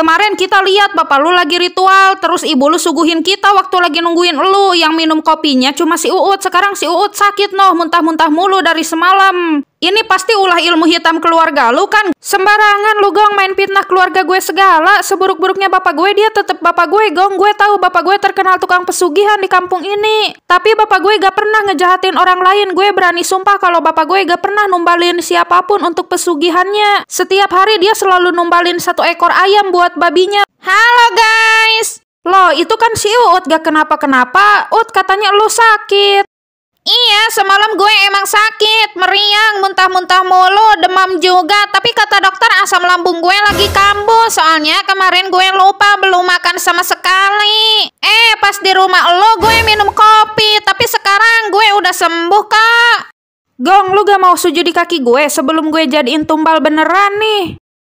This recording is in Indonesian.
Kemarin kita lihat bapak lu lagi ritual, terus ibu lu suguhin kita waktu lagi nungguin lu. Yang minum kopinya cuma si Uut. Sekarang si Uut sakit noh, muntah-muntah mulu dari semalam. Ini pasti ulah ilmu hitam keluarga lu kan? Sembarangan lu gong main fitnah keluarga gue segala. Seburuk-buruknya bapak gue dia tetap bapak gue gong. Gue tahu bapak gue terkenal tukang pesugihan di kampung ini. Tapi bapak gue gak pernah ngejahatin orang lain. Gue berani sumpah kalau bapak gue gak pernah numbalin siapapun untuk pesugihannya. Setiap hari dia selalu numbalin satu ekor ayam buat buat babinya. Halo guys! Loh, itu kan si Uut gak kenapa-kenapa. Uut katanya lu sakit. Iya, semalam gue emang sakit, meriang, muntah-muntah mulu, demam juga. Tapi kata dokter asam lambung gue lagi kambuh, soalnya kemarin gue lupa belum makan sama sekali. Eh, pas di rumah lo gue minum kopi, tapi sekarang gue udah sembuh kak. Gong, lu gak mau sujud di kaki gue sebelum gue jadiin tumbal beneran nih.